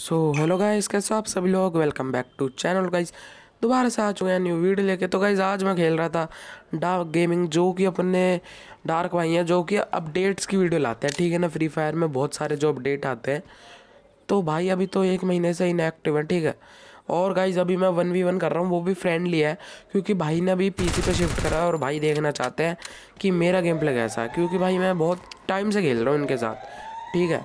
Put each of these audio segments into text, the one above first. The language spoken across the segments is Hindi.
सो हेलो गाइस कैसे हो आप सभी लोग welcome back to channel guys दोबारा से आ चुके हैं न्यू वीडियो लेके तो गाइस आज मैं खेल रहा था डार्क गेमिंग जो कि अपने डार्क भाई हैं जो कि अपडेट्स की वीडियो लाते हैं ठीक है ना फ्री फायर में बहुत सारे जो अपडेट आते हैं तो भाई अभी तो एक महीने से इनएक्टिव है ठीक है और गाइज अभी मैं वन वी वन कर रहा हूँ वो भी फ्रेंडली है क्योंकि भाई ने अभी पीसी पे शिफ्ट करा है और भाई देखना चाहते हैं कि मेरा गेम प्ले कैसा है क्योंकि भाई मैं बहुत टाइम से खेल रहा हूँ इनके साथ ठीक है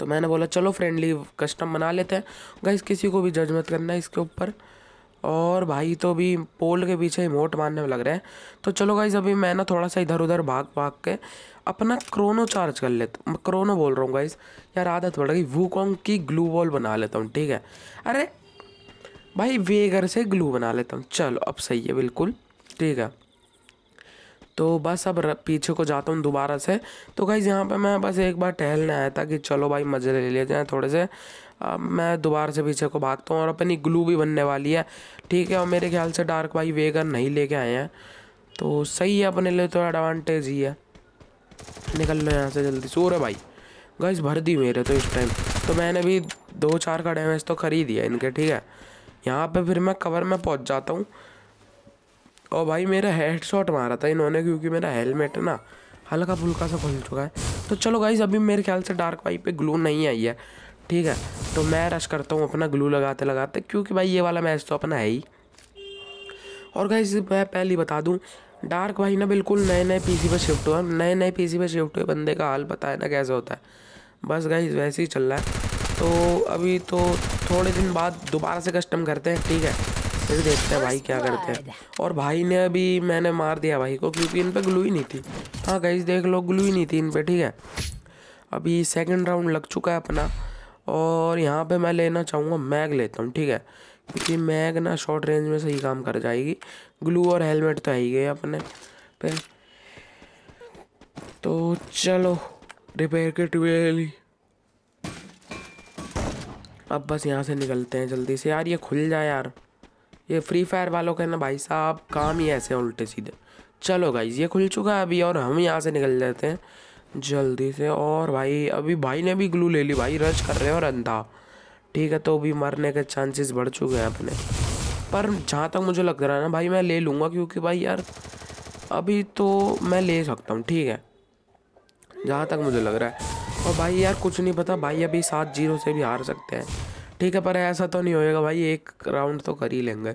तो मैंने बोला चलो फ्रेंडली कस्टम बना लेते हैं गाइस किसी को भी जज मत करना इसके ऊपर और भाई तो भी पोल के पीछे इमोट मारने में लग रहे हैं तो चलो गाइज अभी मैं ना थोड़ा सा इधर उधर भाग भाग के अपना क्रोनो चार्ज कर लेता क्रोनो बोल रहा हूँ गाइज यार आदत पड़ गई वूकॉन्ग की ग्लू बॉल बना लेता हूँ ठीक है अरे भाई वेगर से ग्लू बना लेता हूँ चलो अब सही है बिल्कुल ठीक है तो बस अब पीछे को जाता हूँ दोबारा से तो गाइज़ यहाँ पे मैं बस एक बार टहलने आया था कि चलो भाई मज़े ले लिए जाएँ थोड़े से अब मैं दोबारा से पीछे को भागता हूँ और अपनी ग्लू भी बनने वाली है ठीक है और मेरे ख्याल से डार्क भाई वेगर नहीं लेके आए हैं तो सही है अपने लिए तो एडवांटेज ही है निकल लो यहाँ से जल्दी सो रहे भाई गैस भर दी मेरे तो इस टाइम तो मैंने भी दो चार का डैमेज तो खरीद दिया इनके ठीक है यहाँ पर फिर मैं कवर में पहुँच जाता हूँ और भाई मेरा हेड शॉट मारा था इन्होंने क्योंकि मेरा हेलमेट है ना हल्का फुल्का सा खुल चुका है तो चलो गाइज अभी मेरे ख्याल से डार्क वाइप पे ग्लू नहीं आई है ठीक है तो मैं रश करता हूँ अपना ग्लू लगाते लगाते क्योंकि भाई ये वाला मैच तो अपना है ही और गाइज मैं पहले बता दूँ डार्क भाई ना बिल्कुल नए नए सी पर शिफ्ट हुआ नए नए सी पर शिफ्ट हुए बंदे का हाल पता है ना कैसा होता है बस गाइज वैसे ही चल रहा है तो अभी तो थोड़े दिन बाद दोबारा से कस्टम करते हैं ठीक है फिर देखते हैं भाई क्या करते हैं और भाई ने अभी मैंने मार दिया भाई को क्योंकि इन पर ग्लू ही नहीं थी हाँ गई देख लो ग्लू ही नहीं थी इन पर ठीक है अभी सेकेंड राउंड लग चुका है अपना और यहाँ पे मैं लेना चाहूँगा मैग लेता हूँ ठीक है क्योंकि मैग ना शॉर्ट रेंज में सही काम कर जाएगी ग्लू और हेलमेट तो है ही गए अपने पे तो चलो रिपेयर के ट्यूबेली अब बस यहाँ से निकलते हैं जल्दी से यार ये खुल जाए यार ये फ्री फायर वालों का ना भाई साहब काम ही ऐसे उल्टे सीधे चलो भाई ये खुल चुका है अभी और हम यहाँ से निकल जाते हैं जल्दी से और भाई अभी भाई ने भी ग्लू ले ली भाई रश कर रहे हो अंधा ठीक है तो अभी मरने के चांसेस बढ़ चुके हैं अपने पर जहाँ तक मुझे लग रहा है ना भाई मैं ले लूँगा क्योंकि भाई यार अभी तो मैं ले सकता हूँ ठीक है जहाँ तक मुझे लग रहा है और भाई यार कुछ नहीं पता भाई अभी सात जीरो से भी हार सकते हैं ठीक है पर ऐसा तो नहीं होएगा भाई एक राउंड तो कर ही लेंगे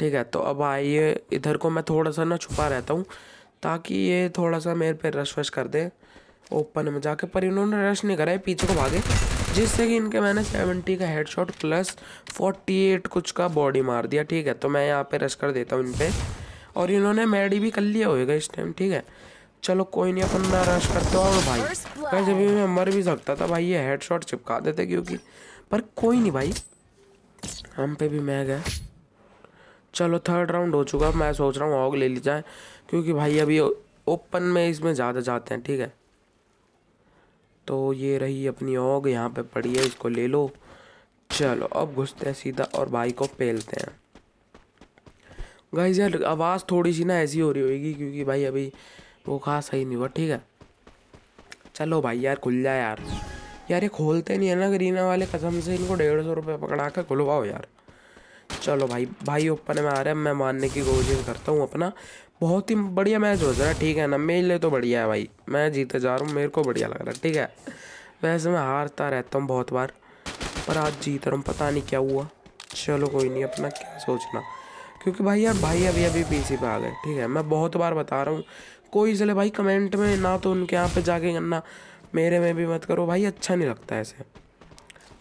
ठीक है तो अब आइए इधर को मैं थोड़ा सा ना छुपा रहता हूँ ताकि ये थोड़ा सा मेरे पे रश वश कर दे ओपन में जाके पर इन्होंने रश नहीं करा है पीछे को भागे जिससे कि इनके मैंने सेवेंटी का हेडशॉट प्लस फोर्टी एट कुछ का बॉडी मार दिया ठीक है तो मैं यहाँ पे रश कर देता हूँ इन पर और इन्होंने मैडी भी कर लिया होएगा इस टाइम ठीक है चलो कोई नहीं अपन रश करता और भाई वैसे भी मैं मर भी सकता था भाई ये शॉट चिपका देते क्योंकि पर कोई नहीं भाई हम पे भी मैग है चलो थर्ड राउंड हो चुका मैं सोच रहा हूँ ऑग ले ली जाए क्योंकि भाई अभी ओपन में इसमें ज़्यादा जाते हैं ठीक है तो ये रही अपनी ऑग यहाँ पे पड़ी है इसको ले लो चलो अब घुसते हैं सीधा और भाई को पेलते हैं भाई यार आवाज़ थोड़ी सी ना ऐसी हो रही होगी क्योंकि भाई अभी वो खास सही नहीं हुआ ठीक है चलो भाई यार खुल जाए यार यार ये खोलते नहीं है ना ग्रीना वाले कसम से इनको डेढ़ सौ रुपये पकड़ा कर खुलवाओ यार चलो भाई भाई ओपन में आ रहे हैं मैं मानने की कोशिश करता हूँ अपना बहुत ही बढ़िया मैच हो रहा ठीक है ना मेरे लिए तो बढ़िया है भाई मैं जीते जा रहा हूँ मेरे को बढ़िया लग रहा है ठीक है वैसे मैं हारता रहता हूँ बहुत बार पर आज जीत रहा हूँ पता नहीं क्या हुआ चलो कोई नहीं अपना क्या सोचना क्योंकि भाई यार भाई अभी अभी पीसी पे आ गए ठीक है मैं बहुत बार बता रहा हूँ कोई चले भाई कमेंट में ना तो उनके यहाँ पे जाके करना मेरे में भी मत करो भाई अच्छा नहीं लगता ऐसे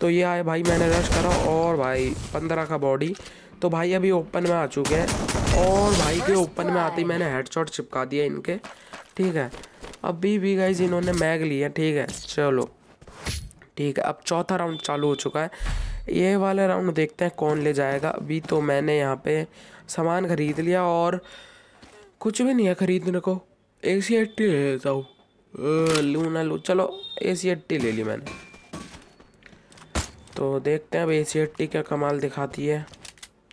तो ये आए भाई मैंने रश करा और भाई पंद्रह का बॉडी तो भाई अभी ओपन में आ चुके हैं और भाई के ओपन में आते ही मैंने हेडशॉट चिपका दिया इनके ठीक है अभी भी गाइज इन्होंने मैग लिया ठीक है चलो ठीक है अब चौथा राउंड चालू हो चुका है ये वाला राउंड देखते हैं कौन ले जाएगा अभी तो मैंने यहाँ पे सामान ख़रीद लिया और कुछ भी नहीं है ख़रीदने को ए सी एट्टी ले लेता हूँ लू ना लू चलो ए सी एट्टी ले ली मैंने तो देखते हैं अब ए सी एट्टी क्या कमाल दिखाती है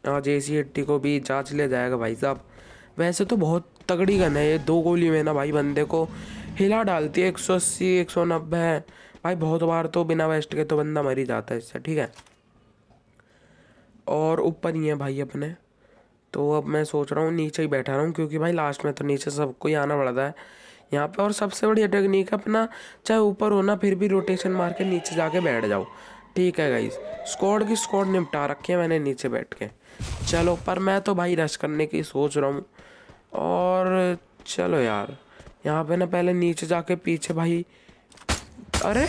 आज ए सी एट्टी को भी जांच ले जाएगा भाई साहब वैसे तो बहुत तगड़ी गन है ये दो गोली में ना भाई बंदे को हिला डालती है एक सौ अस्सी एक सौ नब्बे भाई बहुत बार तो बिना वेस्ट के तो बंदा मर ही जाता है इससे ठीक है और ऊपर ही है भाई अपने तो अब मैं सोच रहा हूँ नीचे ही बैठा रहा हूँ क्योंकि भाई लास्ट में तो नीचे सबको ही आना पड़ता है यहाँ पे और सबसे बढ़िया टेक्निक है अपना चाहे ऊपर होना फिर भी रोटेशन मार के नीचे जाके बैठ जाओ ठीक है गाइज स्कॉड की स्कॉड निपटा रखी है मैंने नीचे बैठ के चलो पर मैं तो भाई रश करने की सोच रहा हूँ और चलो यार यहाँ पे ना पहले नीचे जाके पीछे भाई अरे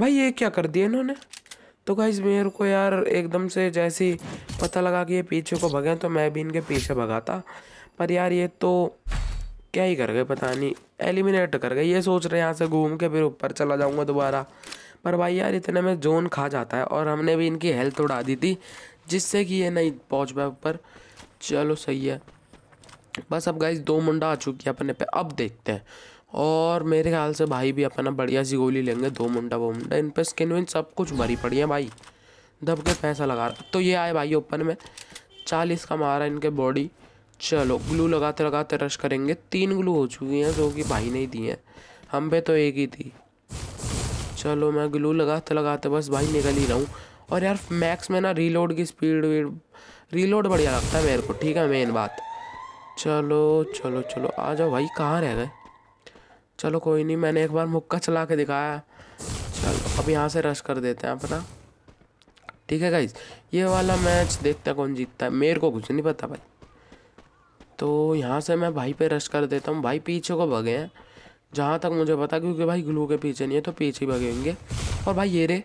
भाई ये क्या कर दिया इन्होंने तो गाइज मेरे को यार एकदम से जैसे पता लगा कि ये पीछे को भगे तो मैं भी इनके पीछे भगाता पर यार ये तो क्या ही कर गए पता नहीं एलिमिनेट कर गए ये सोच रहे यहाँ से घूम के फिर ऊपर चला जाऊँगा दोबारा पर भाई यार इतने में जोन खा जाता है और हमने भी इनकी हेल्थ उड़ा दी थी जिससे कि ये नहीं पहुँच पाए ऊपर चलो सही है बस अब गाइज दो मुंडा आ चुकी है अपने पे अब देखते हैं और मेरे ख्याल से भाई भी अपना बढ़िया सी गोली लेंगे दो मुंडा वो मुंडा इन पर स्किन विन सब कुछ भरी पड़ी है भाई दब के पैसा लगा रहा तो ये आए भाई ओपन में चालीस का मारा इनके बॉडी चलो ग्लू लगाते लगाते रश करेंगे तीन ग्लू हो चुकी हैं जो कि भाई ने ही दी हैं हम पे तो एक ही थी चलो मैं ग्लू लगाते लगाते बस भाई निकल ही रहा हूँ और यार मैक्स में ना रीलोड की स्पीड वीड रीलोड बढ़िया लगता है मेरे को ठीक है मेन बात चलो चलो चलो आ जाओ भाई कहाँ रह गए चलो कोई नहीं मैंने एक बार मुक्का चला के दिखाया चलो अब यहाँ से रश कर देते हैं अपना ठीक है गाइज ये वाला मैच देखते कौन जीतता है मेरे को कुछ नहीं पता भाई तो यहाँ से मैं भाई पे रश कर देता हूँ भाई पीछे को भगे हैं जहाँ तक मुझे पता क्योंकि भाई ग्लू के पीछे नहीं है तो पीछे ही भगेंगे और भाई ये रे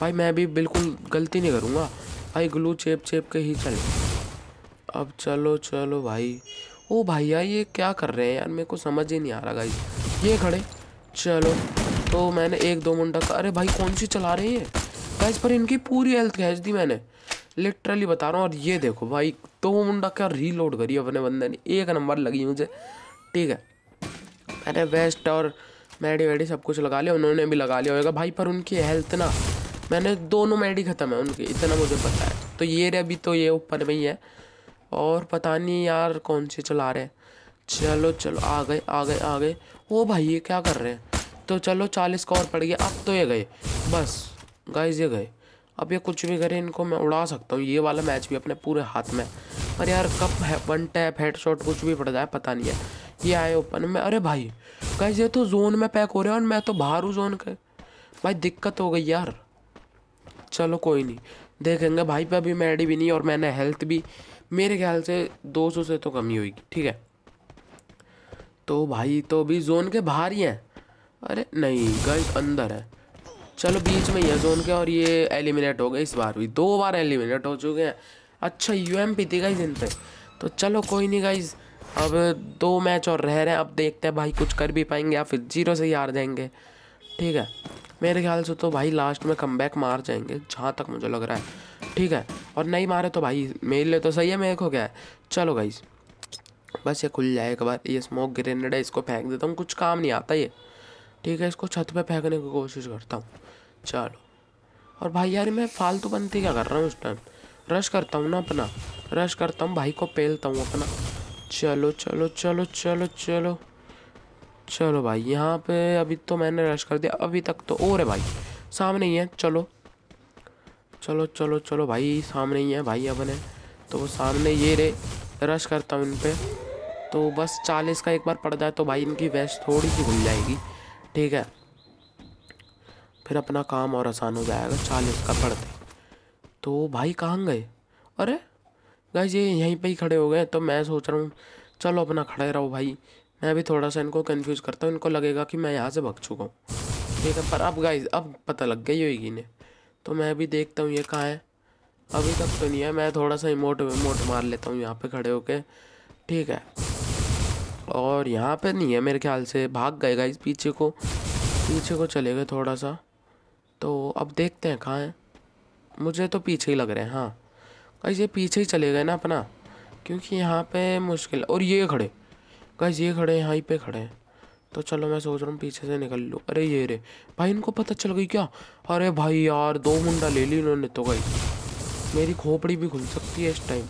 भाई मैं भी बिल्कुल गलती नहीं करूँगा भाई ग्लू चेप चेप के ही चले अब चलो चलो भाई ओ भैया ये क्या कर रहे हैं यार मेरे को समझ ही नहीं आ रहा भाई ये खड़े चलो तो मैंने एक दो मुंडा अरे भाई कौन सी चला रही है इस पर इनकी पूरी हेल्थ खेच दी मैंने लिटरली बता रहा हूँ और ये देखो भाई तो मुंडा क्या रीलोड करी अपने बंदे ने एक नंबर लगी मुझे ठीक है मैंने वेस्ट और मेडी वेडी सब कुछ लगा लिया उन्होंने भी लगा लिया होगा भाई पर उनकी हेल्थ ना मैंने दोनों मेडी ख़त्म है उनके इतना मुझे पता है तो ये रे अभी तो ये ऊपर में ही है और पता नहीं यार कौन से चला रहे हैं चलो चलो आ गए आ गए आ गए ओ भाई ये क्या कर रहे हैं तो चलो चालीस का और पड़ गया अब तो ये गए बस गाइज ये गए अब ये कुछ भी करें इनको मैं उड़ा सकता हूँ ये वाला मैच भी अपने पूरे हाथ में पर यार कब है वन टैप हेड शॉट कुछ भी पड़ जाए पता नहीं है ये आए ओपन में अरे भाई कैसे ये तो जोन में पैक हो रहे हैं और मैं तो बाहर हूँ जोन के भाई दिक्कत हो गई यार चलो कोई नहीं देखेंगे भाई पे अभी मैं भी नहीं और मैंने हेल्थ भी मेरे ख्याल से 200 से तो कमी होगी ठीक है तो भाई तो अभी जोन के बाहर ही हैं अरे नहीं गाइस अंदर है चलो बीच में ही है जोन के और ये एलिमिनेट हो गए इस बार भी दो बार एलिमिनेट हो चुके हैं अच्छा यू एम पी थी गाइज इन पर तो चलो कोई नहीं गाइज अब दो मैच और रह रहे हैं अब देखते हैं भाई कुछ कर भी पाएंगे या फिर जीरो से ही हार जाएंगे ठीक है मेरे ख्याल से तो भाई लास्ट में कम बैक मार जाएंगे जहाँ तक मुझे लग रहा है ठीक है और नहीं मारे तो भाई मेरे लिए तो सही है मेरे को क्या है चलो गाइज बस ये खुल जाए एक बार ये स्मोक ग्रेनेड है इसको फेंक देता हूँ कुछ काम नहीं आता ये ठीक है इसको छत पे फेंकने की कोशिश करता हूँ चलो और भाई यार मैं फालतू बनती क्या कर रहा हूँ उस टाइम रश करता हूँ ना अपना रश करता हूँ भाई को पेलता हूँ अपना चलो चलो चलो चलो चलो चलो भाई यहाँ पे अभी तो मैंने रश कर दिया अभी तक तो और है भाई सामने ही है चलो चलो चलो चलो भाई सामने ही है भाई अपने तो वो सामने ये रे रश करता हूँ इन पर तो बस चालीस का एक बार पड़ जाए तो भाई इनकी वैस थोड़ी सी भूल जाएगी ठीक है फिर अपना काम और आसान हो जाएगा चालीस का पढ़ते तो भाई कहाँ गए अरे भाई ये यहीं पे ही खड़े हो गए तो मैं सोच रहा हूँ चलो अपना खड़े रहो भाई मैं भी थोड़ा सा इनको कन्फ्यूज़ करता हूँ इनको लगेगा कि मैं यहाँ से भग चुका हूँ ठीक है पर अब गाइज अब पता लग गई होगी ने तो मैं भी देखता हूँ ये कहाँ है अभी तक तो नहीं है मैं थोड़ा सा इमोट मोट मार लेता हूँ यहाँ पे खड़े होके ठीक है और यहाँ पे नहीं है मेरे ख्याल से भाग गए गाइज पीछे को पीछे को चले गए थोड़ा सा तो अब देखते हैं कहाँ हैं मुझे तो पीछे ही लग रहे हैं हाँ कहीं ये पीछे ही चले गए ना अपना क्योंकि यहाँ पे मुश्किल और ये खड़े कहीं ये खड़े यहाँ ही पे खड़े हैं तो चलो मैं सोच रहा हूँ पीछे से निकल लूँ अरे ये रे भाई इनको पता चल गई क्या अरे भाई यार दो मुंडा ले ली उन्होंने तो गई मेरी खोपड़ी भी खुल सकती है इस टाइम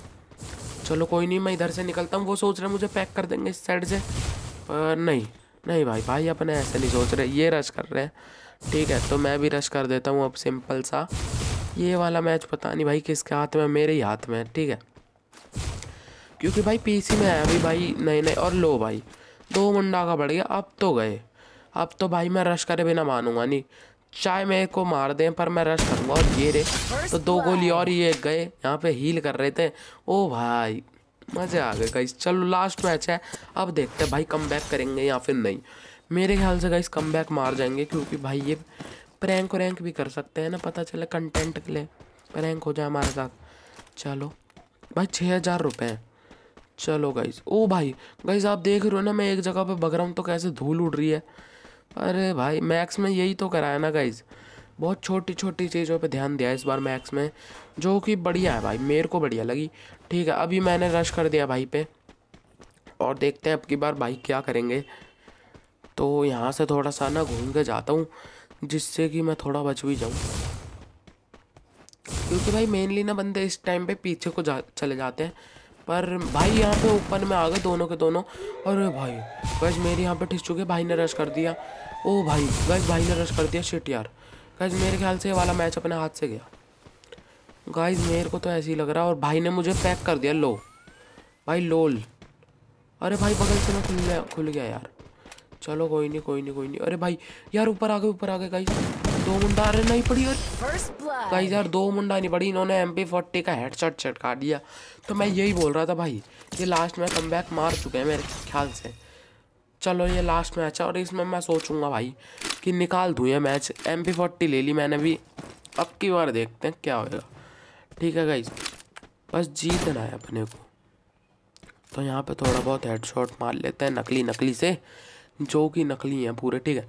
चलो कोई नहीं मैं इधर से निकलता हूँ वो सोच रहे मुझे पैक कर देंगे इस साइड से पर नहीं नहीं भाई भाई अपने ऐसे नहीं सोच रहे ये रश कर रहे हैं ठीक है तो मैं भी रश कर देता हूँ अब सिंपल सा ये वाला मैच पता नहीं भाई किसके हाथ में मेरे ही हाथ में है ठीक है क्योंकि भाई पीसी में है अभी भाई नए नए और लो भाई दो मुंडा का बढ़ गया अब तो गए अब तो भाई मैं रश करे बिना मानूंगा नहीं चाहे मेरे को मार दें पर मैं रश करूँगा और ये रे तो दो गोली और ये गए यहाँ पे हील कर रहे थे ओ भाई मज़े आ गए कई चलो लास्ट मैच है अब देखते हैं भाई कम बैक करेंगे या फिर नहीं मेरे ख्याल से गाइस कम बैक मार जाएंगे क्योंकि भाई ये प्रैंक व्रैंक भी कर सकते हैं ना पता चले कंटेंट के लिए प्रैंक हो जाए हमारे साथ चलो भाई छः हज़ार रुपये चलो गाइस ओ भाई गाइस आप देख रहे हो ना मैं एक जगह पे बग रहा हूँ तो कैसे धूल उड़ रही है अरे भाई मैक्स में यही तो कराया ना गाइस बहुत छोटी छोटी चीज़ों पे ध्यान दिया इस बार मैक्स में जो कि बढ़िया है भाई मेरे को बढ़िया लगी ठीक है अभी मैंने रश कर दिया भाई पे और देखते हैं अब की बार भाई क्या करेंगे तो यहाँ से थोड़ा सा ना घूम के जाता हूँ जिससे कि मैं थोड़ा बच भी जाऊँ क्योंकि भाई मेनली ना बंदे इस टाइम पे पीछे को जा चले जाते हैं पर भाई यहाँ पे ऊपर में आ गए दोनों के दोनों और भाई गज मेरे यहाँ पे ठिस चुके भाई ने रश कर दिया ओ भाई गज भाई ने रश कर दिया शिट यार गज मेरे ख्याल से ये वाला मैच अपने हाथ से गया गाइज मेरे को तो ऐसे ही लग रहा और भाई ने मुझे पैक कर दिया लो भाई लोल अरे भाई बगल से ना खुल गया खुल गया यार चलो कोई नहीं कोई नहीं कोई नहीं अरे भाई यार ऊपर आ गए ऊपर आ गए गाइस दो मुंडा अरे नहीं पड़ी और गाइस यार दो मुंडा नहीं पड़ी इन्होंने एम पी फोर्टी का हेडशॉट चटका दिया तो मैं यही बोल रहा था भाई ये लास्ट में कम बैक मार चुके हैं मेरे ख्याल से चलो ये लास्ट मैच है और इसमें मैं सोचूंगा भाई कि निकाल दूँ ये मैच एम पी फोर्टी ले ली मैंने भी अब की बार देखते हैं क्या होगा ठीक है गाइस बस जीतना है अपने को तो यहाँ पे थोड़ा बहुत हेडशॉट मार लेते हैं नकली नकली से जो कि नकली हैं पूरे ठीक है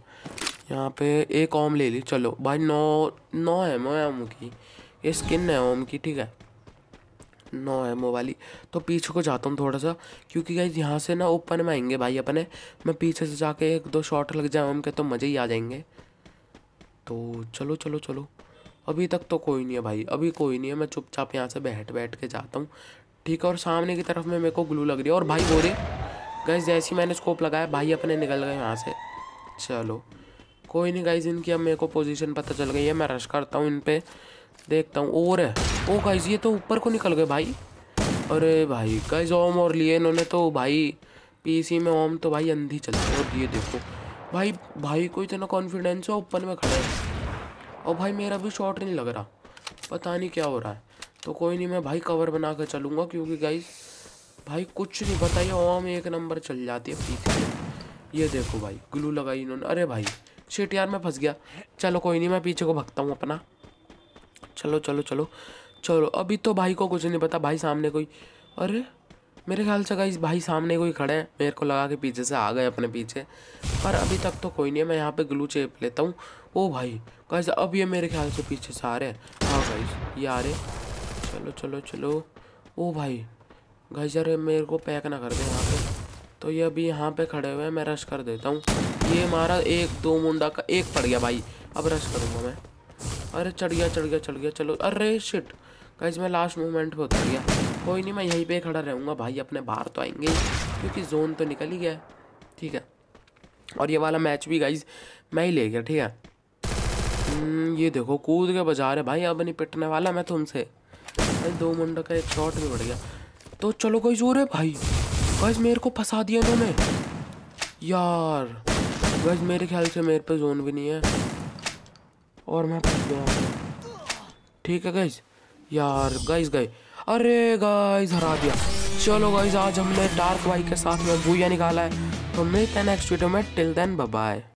यहाँ पे एक ओम ले ली चलो भाई नौ नौ है मैं ओम की ये स्किन है ओम की ठीक है नौ है वो वाली तो पीछे को जाता हूँ थोड़ा सा क्योंकि गाइज यहाँ से ना ओपन में आएंगे भाई अपने मैं पीछे से जाके एक दो शॉट लग जाए के तो मज़े ही आ जाएंगे तो चलो चलो चलो अभी तक तो कोई नहीं है भाई अभी कोई नहीं है मैं चुपचाप यहाँ से बैठ बैठ के जाता हूँ ठीक है और सामने की तरफ में मेरे को ग्लू लग रही है और भाई बोरे गैस जैसे ही मैंने स्कोप लगाया भाई अपने निकल गए यहाँ से चलो कोई नहीं गाइज इनकी अब मेरे को पोजीशन पता चल गई है मैं रश करता हूँ इन पर देखता हूँ और है ओ गाइज ये तो ऊपर को निकल गए भाई अरे भाई गाइज ओम और लिए इन्होंने तो भाई पीसी में ओम तो भाई अंधी चलते और ये देखो भाई भाई को इतना कॉन्फिडेंस है ओपन में खड़ा है और भाई मेरा भी शॉट नहीं लग रहा पता नहीं क्या हो रहा है तो कोई नहीं मैं भाई कवर बना कर चलूँगा क्योंकि गाइज़ भाई कुछ नहीं बताइए हवा में एक नंबर चल जाती है पीछे ये देखो भाई ग्लू लगाई इन्होंने अरे भाई शिट यार मैं फंस गया चलो कोई नहीं मैं पीछे को भगता हूँ अपना चलो चलो चलो चलो अभी तो भाई को कुछ नहीं पता भाई सामने कोई अरे मेरे ख्याल से कहीं भाई सामने कोई खड़े हैं मेरे को लगा कि पीछे से आ गए अपने पीछे पर अभी तक तो कोई नहीं है मैं यहाँ पे ग्लू चेप लेता हूँ ओ भाई गाइस अब ये मेरे ख्याल से पीछे से आ रहे हैं हाँ भाई ये आ रहे चलो चलो चलो ओ भाई गाइस यार मेरे को पैक ना कर दे यहाँ पे तो ये अभी यहाँ पे खड़े हुए हैं मैं रश कर देता हूँ ये हमारा एक दो मुंडा का एक पड़ गया भाई अब रश करूँगा मैं अरे चढ़ गया चढ़ गया चढ़ गया चलो अरे शिट गाइज मैं लास्ट मोमेंट पे उतर गया कोई नहीं मैं यहीं पे खड़ा रहूँगा भाई अपने बाहर तो आएंगे क्योंकि जोन तो निकल ही गया ठीक है और ये वाला मैच भी गाइज मैं ही ले गया ठीक है हम्म, ये देखो कूद के बाजार है भाई अब नहीं पिटने वाला मैं तुमसे भाई दो मुंडा का एक शॉट भी बढ़ गया तो चलो कोई जोर है भाई गज मेरे को फंसा दिया उन्होंने यार गज मेरे ख्याल से मेरे पे जोन भी नहीं है और मैं फंस गया ठीक है गज यार गाइस गए अरे गाइस हरा दिया चलो गाइस आज हमने डार्क बाइक के साथ में भूया निकाला है तो मिलते हैं नेक्स्ट वीडियो में टिल देन बाय